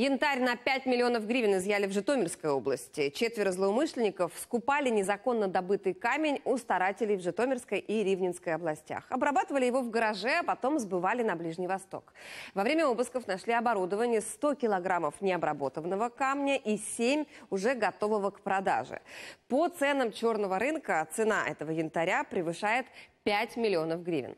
Янтарь на 5 миллионов гривен изъяли в Житомирской области. Четверо злоумышленников скупали незаконно добытый камень у старателей в Житомирской и Ривненской областях. Обрабатывали его в гараже, а потом сбывали на Ближний Восток. Во время обысков нашли оборудование 100 килограммов необработанного камня и 7 уже готового к продаже. По ценам черного рынка цена этого янтаря превышает 5 миллионов гривен.